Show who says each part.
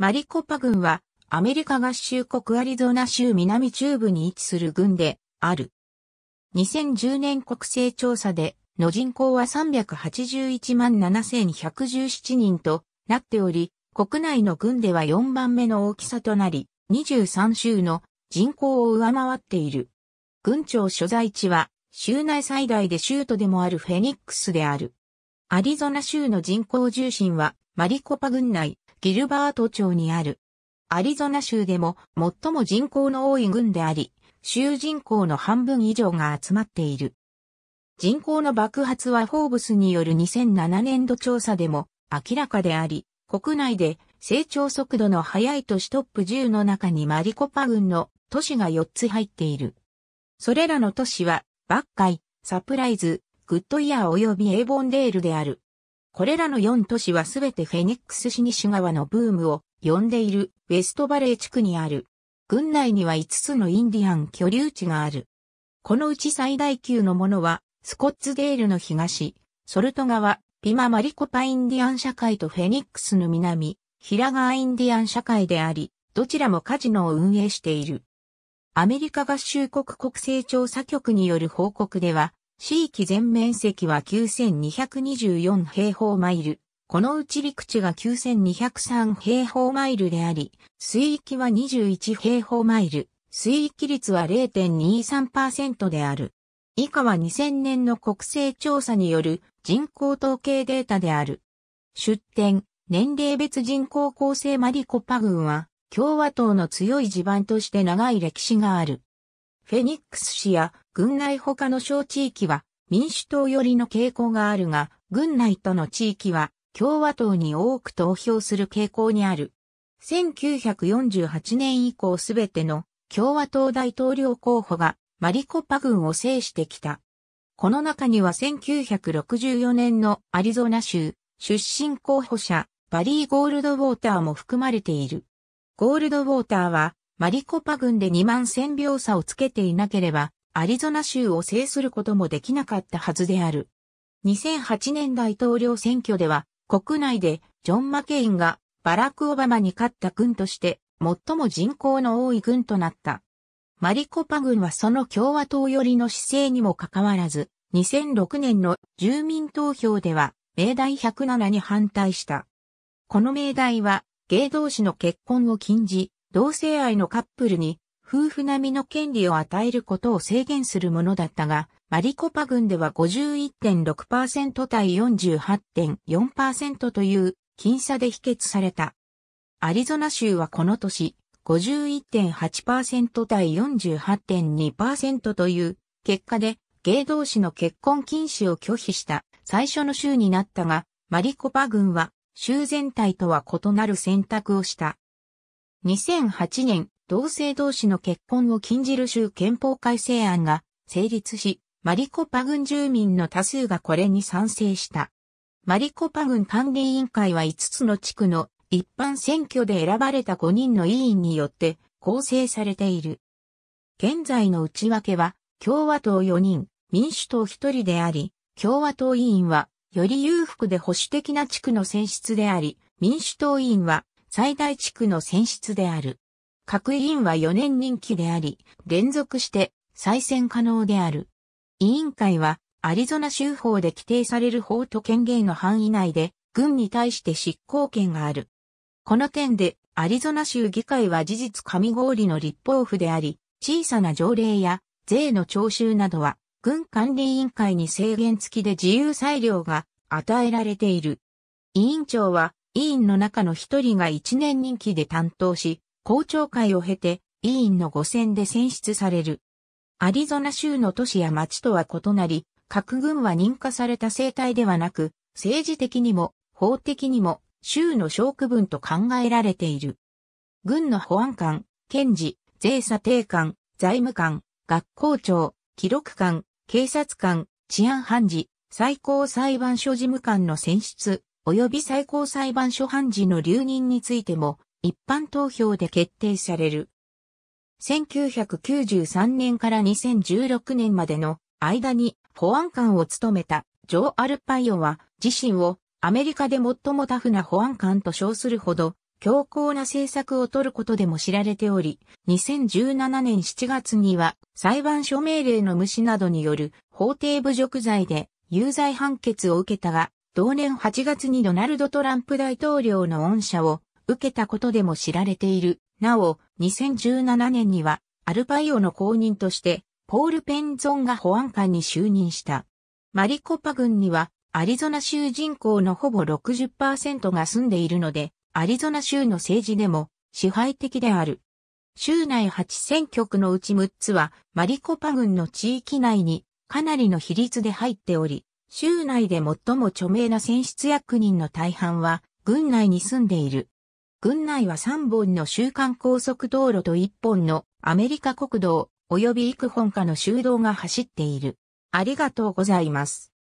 Speaker 1: マリコパ郡はアメリカ合衆国アリゾナ州南中部に位置する郡である。2010年国勢調査での人口は381万7117人となっており、国内の郡では4番目の大きさとなり、23州の人口を上回っている。郡庁所在地は州内最大で州都でもあるフェニックスである。アリゾナ州の人口重心はマリコパ郡内、ギルバート町にある。アリゾナ州でも最も人口の多い郡であり、州人口の半分以上が集まっている。人口の爆発はフォーブスによる2007年度調査でも明らかであり、国内で成長速度の速い都市トップ10の中にマリコパ郡の都市が4つ入っている。それらの都市は、バッカイ、サプライズ、グッドイヤー及びエーボンデールである。これらの4都市はすべてフェニックス市西側のブームを呼んでいるウェストバレー地区にある。郡内には5つのインディアン居留地がある。このうち最大級のものは、スコッツデールの東、ソルト川、ピママリコパインディアン社会とフェニックスの南、ヒラガーインディアン社会であり、どちらもカジノを運営している。アメリカ合衆国国勢調査局による報告では、地域全面積は9224平方マイル。このうち陸地が9203平方マイルであり、水域は21平方マイル、水域率は0.23%である。以下は2000年の国勢調査による人口統計データである。出展、年齢別人口構成マリコパ群は、共和党の強い地盤として長い歴史がある。フェニックス市や郡内他の小地域は民主党寄りの傾向があるが、郡内との地域は共和党に多く投票する傾向にある。1948年以降すべての共和党大統領候補がマリコパ軍を制してきた。この中には1964年のアリゾナ州出身候補者バリー・ゴールドウォーターも含まれている。ゴールドウォーターはマリコパ軍で2万1000秒差をつけていなければ、アリゾナ州を制することもできなかったはずである。2008年大統領選挙では、国内でジョン・マケインがバラク・オバマに勝った軍として最も人口の多い軍となった。マリコパ軍はその共和党寄りの姿勢にもかかわらず、2006年の住民投票では、命題107に反対した。この命題は、芸同士の結婚を禁じ、同性愛のカップルに夫婦並みの権利を与えることを制限するものだったが、マリコパ郡では51.6%対48.4%という僅差で否決された。アリゾナ州はこの年、51.8%対48.2%という結果で、芸同士の結婚禁止を拒否した最初の州になったが、マリコパ郡は州全体とは異なる選択をした。2008年、同性同士の結婚を禁じる州憲法改正案が成立し、マリコパ郡住民の多数がこれに賛成した。マリコパ郡管理委員会は5つの地区の一般選挙で選ばれた5人の委員によって構成されている。現在の内訳は共和党4人、民主党1人であり、共和党委員はより裕福で保守的な地区の選出であり、民主党委員は最大地区の選出である。各委員は4年任期であり、連続して再選可能である。委員会は、アリゾナ州法で規定される法と権限の範囲内で、軍に対して執行権がある。この点で、アリゾナ州議会は事実上氷の立法府であり、小さな条例や税の徴収などは、軍管理委員会に制限付きで自由裁量が与えられている。委員長は委員の中の一人が一年任期で担当し、公聴会を経て、委員の5選で選出される。アリゾナ州の都市や町とは異なり、各軍は認可された政体ではなく、政治的にも法的にも州の小区分と考えられている。軍の保安官、検事、税査定官、財務官、学校長、記録官、警察官、治安判事、最高裁判所事務官の選出、及び最高裁判所判事の留任についても、一般投票で決定される。1993年から2016年までの間に保安官を務めたジョー・アルパイオは自身をアメリカで最もタフな保安官と称するほど強硬な政策を取ることでも知られており、2017年7月には裁判所命令の無視などによる法廷侮辱罪で有罪判決を受けたが、同年8月にドナルド・トランプ大統領の恩赦を受けたことでも知られている。なお、2017年にはアルパイオの公認として、ポール・ペンゾンが保安官に就任した。マリコパ軍には、アリゾナ州人口のほぼ60%が住んでいるので、アリゾナ州の政治でも支配的である。州内8選挙区のうち6つは、マリコパ軍の地域内にかなりの比率で入っており、州内で最も著名な選出役人の大半は、郡内に住んでいる。郡内は3本の週間高速道路と1本のアメリカ国道、及び幾本かの修道が走っている。ありがとうございます。